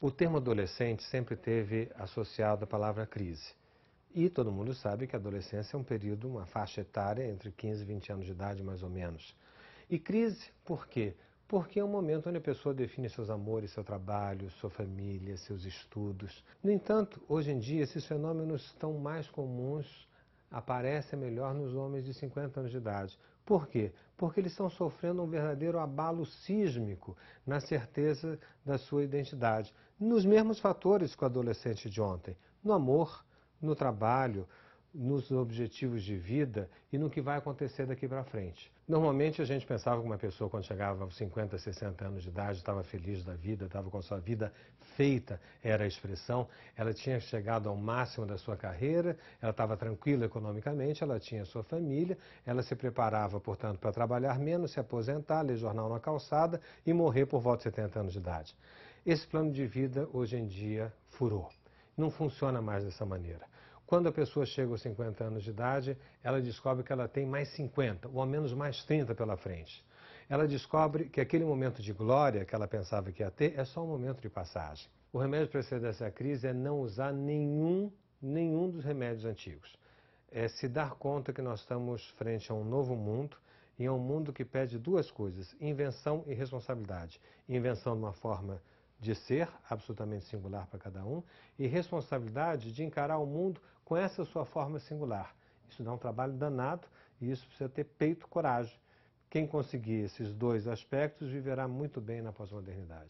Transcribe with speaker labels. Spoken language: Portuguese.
Speaker 1: O termo adolescente sempre teve associado a palavra crise. E todo mundo sabe que a adolescência é um período, uma faixa etária entre 15 e 20 anos de idade, mais ou menos. E crise, por quê? Porque é um momento onde a pessoa define seus amores, seu trabalho, sua família, seus estudos. No entanto, hoje em dia, esses fenômenos estão mais comuns aparece melhor nos homens de 50 anos de idade. Por quê? Porque eles estão sofrendo um verdadeiro abalo sísmico na certeza da sua identidade. Nos mesmos fatores que o adolescente de ontem: no amor, no trabalho, nos objetivos de vida e no que vai acontecer daqui para frente. Normalmente a gente pensava que uma pessoa quando chegava aos 50, 60 anos de idade estava feliz da vida, estava com a sua vida feita, era a expressão, ela tinha chegado ao máximo da sua carreira, ela estava tranquila economicamente, ela tinha sua família, ela se preparava, portanto, para trabalhar menos, se aposentar, ler jornal na calçada e morrer por volta de 70 anos de idade. Esse plano de vida hoje em dia furou. Não funciona mais dessa maneira. Quando a pessoa chega aos 50 anos de idade, ela descobre que ela tem mais 50, ou ao menos mais 30 pela frente. Ela descobre que aquele momento de glória que ela pensava que ia ter é só um momento de passagem. O remédio para sair dessa crise é não usar nenhum, nenhum dos remédios antigos. É se dar conta que nós estamos frente a um novo mundo e a é um mundo que pede duas coisas: invenção e responsabilidade. Invenção de uma forma de ser absolutamente singular para cada um e responsabilidade de encarar o mundo com essa sua forma singular. Isso dá um trabalho danado e isso precisa ter peito, coragem. Quem conseguir esses dois aspectos viverá muito bem na pós-modernidade.